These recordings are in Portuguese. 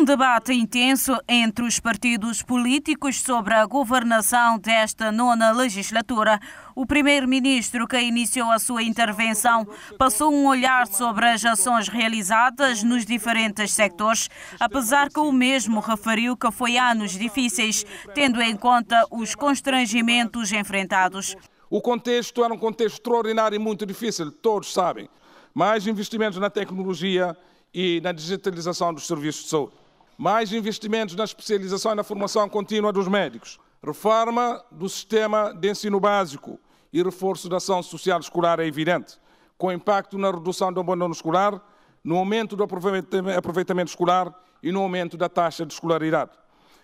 Um debate intenso entre os partidos políticos sobre a governação desta nona legislatura. O primeiro-ministro, que iniciou a sua intervenção, passou um olhar sobre as ações realizadas nos diferentes sectores, apesar que o mesmo referiu que foi anos difíceis, tendo em conta os constrangimentos enfrentados. O contexto era um contexto extraordinário e muito difícil, todos sabem. Mais investimentos na tecnologia e na digitalização dos serviços de saúde mais investimentos na especialização e na formação contínua dos médicos, reforma do sistema de ensino básico e reforço da ação social escolar é evidente, com impacto na redução do abandono escolar, no aumento do aproveitamento escolar e no aumento da taxa de escolaridade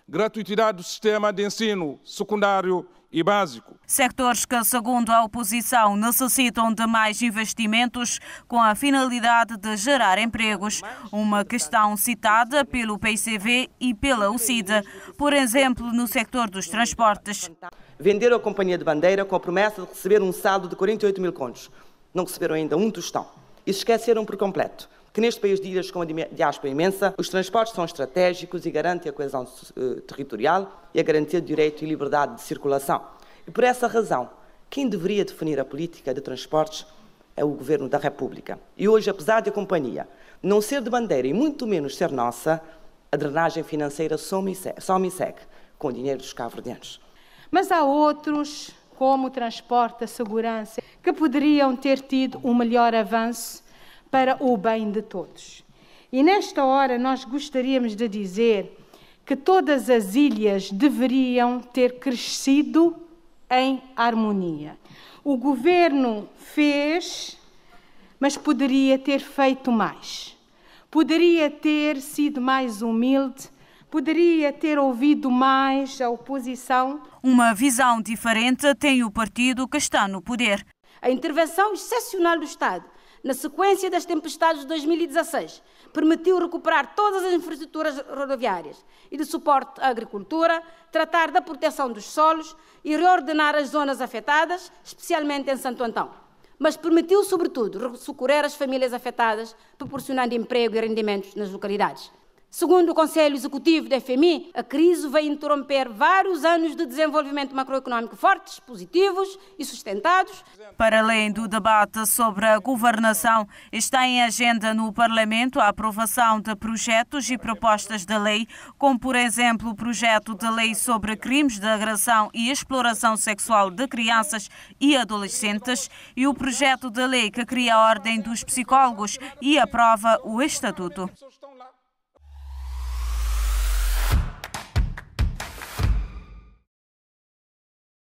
gratuitidade do sistema de ensino secundário e básico. Sectores que, segundo a oposição, necessitam de mais investimentos com a finalidade de gerar empregos, uma questão citada pelo PCV e pela UCID, por exemplo, no sector dos transportes. Venderam a companhia de bandeira com a promessa de receber um saldo de 48 mil contos. Não receberam ainda um tostão. E esqueceram por completo que neste país de ilhas com uma diáspora imensa, os transportes são estratégicos e garantem a coesão eh, territorial e a garantia de direito e liberdade de circulação. E por essa razão, quem deveria definir a política de transportes é o Governo da República. E hoje, apesar de a companhia não ser de bandeira e muito menos ser nossa, a drenagem financeira só me segue, com o dinheiro dos cabo Mas há outros, como o transporte, a segurança, que poderiam ter tido um melhor avanço para o bem de todos. E nesta hora nós gostaríamos de dizer que todas as ilhas deveriam ter crescido em harmonia. O governo fez, mas poderia ter feito mais. Poderia ter sido mais humilde, poderia ter ouvido mais a oposição. Uma visão diferente tem o partido que está no poder. A intervenção excepcional do Estado na sequência das tempestades de 2016, permitiu recuperar todas as infraestruturas rodoviárias e de suporte à agricultura, tratar da proteção dos solos e reordenar as zonas afetadas, especialmente em Santo Antão. Mas permitiu, sobretudo, socorrer as famílias afetadas, proporcionando emprego e rendimentos nas localidades. Segundo o Conselho Executivo da FMI, a crise vai interromper vários anos de desenvolvimento macroeconómico fortes, positivos e sustentados. Para além do debate sobre a governação, está em agenda no Parlamento a aprovação de projetos e propostas de lei, como, por exemplo, o projeto de lei sobre crimes de agressão e exploração sexual de crianças e adolescentes e o projeto de lei que cria a Ordem dos Psicólogos e aprova o Estatuto.